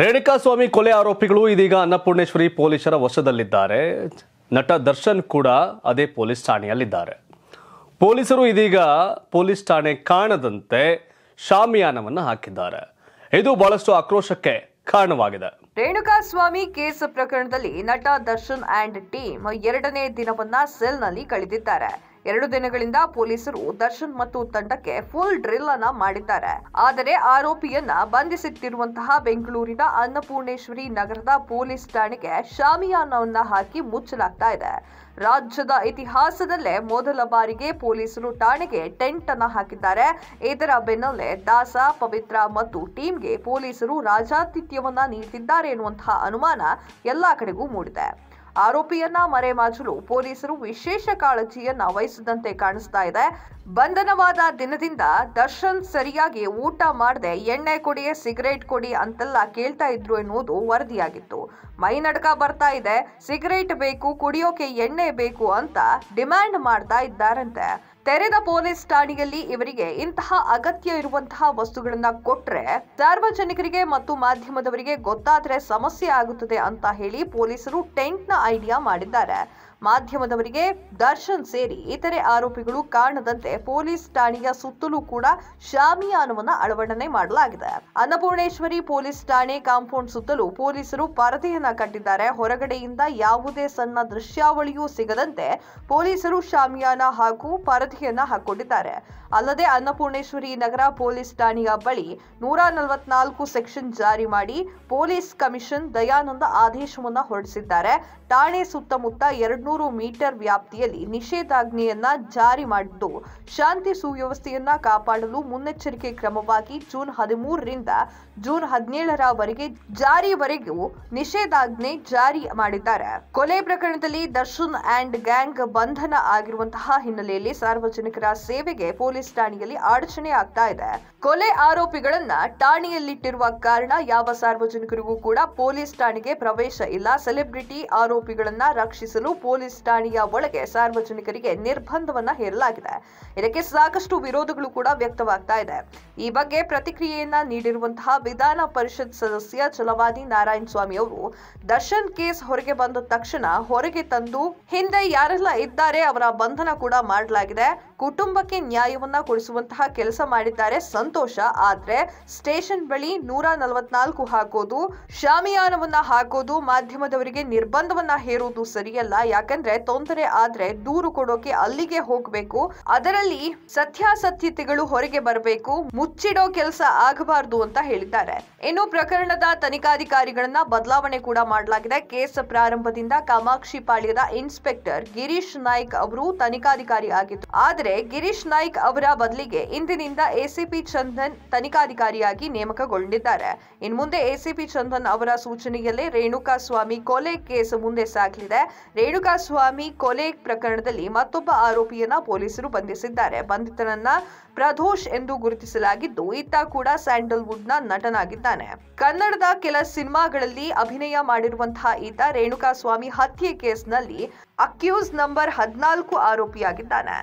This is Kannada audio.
ರೇಣುಕಾ ಸ್ವಾಮಿ ಕೊಲೆ ಆರೋಪಿಗಳು ಇದೀಗ ಅನ್ನಪೂರ್ಣೇಶ್ವರಿ ಪೊಲೀಸರ ವಶದಲ್ಲಿದ್ದಾರೆ ನಟ ದರ್ಶನ್ ಕೂಡ ಅದೇ ಪೊಲೀಸ್ ಠಾಣೆಯಲ್ಲಿದ್ದಾರೆ ಪೊಲೀಸರು ಇದೀಗ ಪೊಲೀಸ್ ಠಾಣೆ ಕಾಣದಂತೆ ಶಾಮಿಯಾನವನ್ನು ಹಾಕಿದ್ದಾರೆ ಇದು ಬಹಳಷ್ಟು ಆಕ್ರೋಶಕ್ಕೆ ಕಾರಣವಾಗಿದೆ ರೇಣುಕಾ ಸ್ವಾಮಿ ಕೇಸ್ ಪ್ರಕರಣದಲ್ಲಿ ನಟ ದರ್ಶನ್ ಆಂಡ್ ಟೀಮ್ ಎರಡನೇ ದಿನವನ್ನ ಸೆಲ್ನಲ್ಲಿ ಕಳೆದಿದ್ದಾರೆ ಎರಡು ದಿನಗಳಿಂದ ಪೊಲೀಸರು ದರ್ಶನ್ ಮತ್ತು ತಂಡಕ್ಕೆ ಫುಲ್ ಡ್ರಿಲ್ ಅನ್ನ ಮಾಡಿದ್ದಾರೆ ಆದರೆ ಆರೋಪಿಯನ್ನ ಬಂಧಿಸುತ್ತಿರುವಂತಹ ಬೆಂಗಳೂರಿನ ಅನ್ನಪೂರ್ಣೇಶ್ವರಿ ನಗರದ ಪೊಲೀಸ್ ಠಾಣೆಗೆ ಶಾಮಿಯಾನವನ್ನ ಹಾಕಿ ಮುಚ್ಚಲಾಗ್ತಾ ಇದೆ ರಾಜ್ಯದ ಇತಿಹಾಸದಲ್ಲೇ ಮೊದಲ ಬಾರಿಗೆ ಪೊಲೀಸರು ಠಾಣೆಗೆ ಟೆಂಟ್ ಅನ್ನ ಹಾಕಿದ್ದಾರೆ ಇದರ ಬೆನ್ನಲ್ಲೇ ದಾಸ ಪವಿತ್ರ ಮತ್ತು ಟೀಮ್ಗೆ ಪೊಲೀಸರು ರಾಜಾತಿಥ್ಯವನ್ನ ನೀಡುತ್ತಿದ್ದಾರೆ ಎನ್ನುವಂತಹ ಅನುಮಾನ ಎಲ್ಲಾ ಕಡೆಗೂ ಮೂಡಿದೆ ಆರೋಪಿಯನ್ನ ಮರೆಮಾಚಲು ಪೊಲೀಸರು ವಿಶೇಷ ಕಾಳಜಿಯನ್ನ ವಹಿಸಿದಂತೆ ಕಾಣಿಸ್ತಾ ಇದೆ ಬಂಧನವಾದ ದಿನದಿಂದ ದರ್ಶನ್ ಸರಿಯಾಗಿ ಊಟ ಮಾಡದೆ ಎಣ್ಣೆ ಕೊಡಿ ಸಿಗರೇಟ್ ಕೊಡಿ ಅಂತೆಲ್ಲ ಕೇಳ್ತಾ ಇದ್ರು ಎನ್ನುವುದು ವರದಿಯಾಗಿತ್ತು ಮೈ ನಡ್ಕ ಬರ್ತಾ ಇದೆ ಸಿಗರೇಟ್ ಬೇಕು ಕುಡಿಯೋಕೆ ಎಣ್ಣೆ ಬೇಕು ಅಂತ ಡಿಮ್ಯಾಂಡ್ ಮಾಡ್ತಾ ಇದ್ದಾರಂತೆ ತೆರೆದ ಪೊಲೀಸ್ ಠಾಣೆಯಲ್ಲಿ ಇವರಿಗೆ ಇಂತಹ ಅಗತ್ಯ ಇರುವಂತಹ ವಸ್ತುಗಳನ್ನ ಕೊಟ್ರೆ ಸಾರ್ವಜನಿಕರಿಗೆ ಮತ್ತು ಮಾಧ್ಯಮದವರಿಗೆ ಗೊತ್ತಾದ್ರೆ ಸಮಸ್ಯೆ ಆಗುತ್ತದೆ ಅಂತ ಹೇಳಿ ಪೊಲೀಸರು ಟೆಂಟ್ ನ ಐಡಿಯಾ ಮಾಡಿದ್ದಾರೆ ಮಾಧ್ಯಮದವರಿಗೆ ದರ್ಶನ್ ಸೇರಿ ಇತರೆ ಆರೋಪಿಗಳು ಕಾಣದಂತೆ ಪೊಲೀಸ್ ಠಾಣೆಯ ಸುತ್ತಲೂ ಕೂಡ ಶಾಮಿಯಾನವನ್ನು ಅಳವಡನೆ ಮಾಡಲಾಗಿದೆ ಅನ್ನಪೂರ್ಣೇಶ್ವರಿ ಪೊಲೀಸ್ ಠಾಣೆ ಕಾಂಪೌಂಡ್ ಸುತ್ತಲೂ ಪೊಲೀಸರು ಪರದೆಯನ್ನ ಕಟ್ಟಿದ್ದಾರೆ ಹೊರಗಡೆಯಿಂದ ಯಾವುದೇ ಸಣ್ಣ ದೃಶ್ಯಾವಳಿಯೂ ಸಿಗದಂತೆ ಪೊಲೀಸರು ಶಾಮಿಯಾನ ಹಾಗೂ ಪರದೆಯನ್ನ ಹಾಕೊಂಡಿದ್ದಾರೆ ಅಲ್ಲದೆ ಅನ್ನಪೂರ್ಣೇಶ್ವರಿ ನಗರ ಪೊಲೀಸ್ ಠಾಣೆಯ ಬಳಿ ನೂರ ನಲವತ್ನಾಲ್ಕು ಸೆಕ್ಷನ್ ಜಾರಿ ಮಾಡಿ ಪೊಲೀಸ್ ಕಮಿಷನ್ ದಯಾನಂದ ಆದೇಶವನ್ನು ಹೊರಡಿಸಿದ್ದಾರೆ ಠಾಣೆ ಸುತ್ತಮುತ್ತ ಎರಡ್ನೂರು ಮೀಟರ್ ವ್ಯಾಪ್ತಿಯಲ್ಲಿ ನಿಷೇಧಾಜ್ಞೆಯನ್ನ ಜಾರಿ ಮಾಡಿದ್ದು ಶಾಂತಿ ಸುವ್ಯವಸ್ಥೆಯನ್ನ ಕಾಪಾಡಲು ಮುನ್ನೆಚ್ಚರಿಕೆ ಕ್ರಮವಾಗಿ ಜೂನ್ ಹದಿಮೂರರಿಂದ ಜೂನ್ ಹದಿನೇಳರವರೆಗೆ ಜಾರಿವರೆಗೂ ನಿಷೇಧಾಜ್ಞೆ ಜಾರಿ ಮಾಡಿದ್ದಾರೆ ಕೊಲೆ ಪ್ರಕರಣದಲ್ಲಿ ದರ್ಶನ್ ಆ್ಯಂಡ್ ಗ್ಯಾಂಗ್ ಬಂಧನ ಆಗಿರುವಂತಹ ಹಿನ್ನೆಲೆಯಲ್ಲಿ ಸಾರ್ವಜನಿಕರ ಸೇವೆಗೆ ಪೊಲೀಸ್ ಪೊಲೀಸ್ ಠಾಣೆಯಲ್ಲಿ ಅಡಚಣೆ ಆಗ್ತಾ ಇದೆ ಕೊಲೆ ಆರೋಪಿಗಳನ್ನ ಠಾಣೆಯಲ್ಲಿಟ್ಟಿರುವ ಕಾರಣ ಯಾವ ಸಾರ್ವಜನಿಕರಿಗೂ ಕೂಡ ಪೊಲೀಸ್ ಠಾಣೆಗೆ ಪ್ರವೇಶ ಇಲ್ಲ ಸೆಲೆಬ್ರಿಟಿ ಆರೋಪಿಗಳನ್ನ ರಕ್ಷಿಸಲು ಪೊಲೀಸ್ ಠಾಣೆಯ ಒಳಗೆ ಸಾರ್ವಜನಿಕರಿಗೆ ನಿರ್ಬಂಧವನ್ನ ಹೇರಲಾಗಿದೆ ಇದಕ್ಕೆ ಸಾಕಷ್ಟು ವಿರೋಧಗಳು ಕೂಡ ವ್ಯಕ್ತವಾಗ್ತಾ ಇದೆ ಈ ಬಗ್ಗೆ ಪ್ರತಿಕ್ರಿಯೆಯನ್ನ ನೀಡಿರುವಂತಹ ವಿಧಾನ ಪರಿಷತ್ ಸದಸ್ಯ ಚಲವಾದಿ ನಾರಾಯಣ ಸ್ವಾಮಿ ಅವರು ದರ್ಶನ್ ಕೇಸ್ ಹೊರಗೆ ಬಂದ ತಕ್ಷಣ ಹೊರಗೆ ತಂದು ಹಿಂದೆ ಯಾರೆಲ್ಲ ಇದ್ದಾರೆ ಅವರ ಬಂಧನ ಕೂಡ ಮಾಡಲಾಗಿದೆ ಕುಟುಂಬಕ್ಕೆ ನ್ಯಾಯವನ್ನು ಕೊಡಿಸುವಂತಹ ಕೆಲಸ ಮಾಡಿದ್ದಾರೆ ಸಂತೋಷ ಆದ್ರೆ ಸ್ಟೇಷನ್ ಬಳಿ ನೂರ ನಲವತ್ನಾಲ್ಕು ಹಾಕೋದು ಶಾಮಿಯಾನವನ್ನ ಹಾಕೋದು ಮಾಧ್ಯಮದವರಿಗೆ ನಿರ್ಬಂಧವನ್ನ ಹೇರುವುದು ಸರಿಯಲ್ಲ ಯಾಕಂದ್ರೆ ತೊಂದರೆ ಆದ್ರೆ ದೂರು ಕೊಡೋಕೆ ಅಲ್ಲಿಗೆ ಹೋಗ್ಬೇಕು ಅದರಲ್ಲಿ ಸತ್ಯಾಸತ್ಯತೆಗಳು ಹೊರಗೆ ಬರಬೇಕು ಮುಚ್ಚಿಡೋ ಕೆಲಸ ಆಗಬಾರದು ಅಂತ ಹೇಳಿದ್ದಾರೆ ಇನ್ನು ಪ್ರಕರಣದ ತನಿಖಾಧಿಕಾರಿಗಳನ್ನ ಬದಲಾವಣೆ ಕೂಡ ಮಾಡಲಾಗಿದೆ ಕೇಸ್ ಪ್ರಾರಂಭದಿಂದ ಕಾಮಾಕ್ಷಿ ಪಾಳ್ಯದ ಇನ್ಸ್ಪೆಕ್ಟರ್ ಗಿರೀಶ್ ನಾಯ್ಕ್ ಅವರು ತನಿಖಾಧಿಕಾರಿ ಆಗಿದ್ದು ಆದರೆ ಗಿರೀಶ್ ನಾಯ್ಕ್ ಅವರ ಅವರ ಬದಲಿಗೆ ಇಂದಿನಿಂದ ಎಸಿಪಿ ಚಂದನ್ ತನಿಖಾಧಿಕಾರಿಯಾಗಿ ನೇಮಕಗೊಂಡಿದ್ದಾರೆ ಇನ್ನು ಮುಂದೆ ಎಸಿಪಿ ಚಂದನ್ ಅವರ ಸೂಚನೆಯಲ್ಲೇ ರೇಣುಕಾ ಸ್ವಾಮಿ ಕೊಲೆ ಕೇಸ್ ಮುಂದೆ ಸಾಗಲಿದೆ ರೇಣುಕಾ ಸ್ವಾಮಿ ಕೊಲೆ ಪ್ರಕರಣದಲ್ಲಿ ಮತ್ತೊಬ್ಬ ಆರೋಪಿಯನ್ನ ಪೊಲೀಸರು ಬಂಧಿಸಿದ್ದಾರೆ ಬಂಧಿತನನ್ನ ಪ್ರದೋಷ್ ಎಂದು ಗುರುತಿಸಲಾಗಿದ್ದು ಈತ ಕೂಡ ಸ್ಯಾಂಡಲ್ವುಡ್ ನ ನಟನಾಗಿದ್ದಾನೆ ಕನ್ನಡದ ಕೆಲ ಸಿನಿಮಾಗಳಲ್ಲಿ ಅಭಿನಯ ಮಾಡಿರುವಂತಹ ಈತ ರೇಣುಕಾ ಸ್ವಾಮಿ ಹತ್ಯೆ ಕೇಸ್ನಲ್ಲಿ ಅಕ್ಯೂಸ್ ನಂಬರ್ ಹದಿನಾಲ್ಕು ಆರೋಪಿಯಾಗಿದ್ದಾನೆ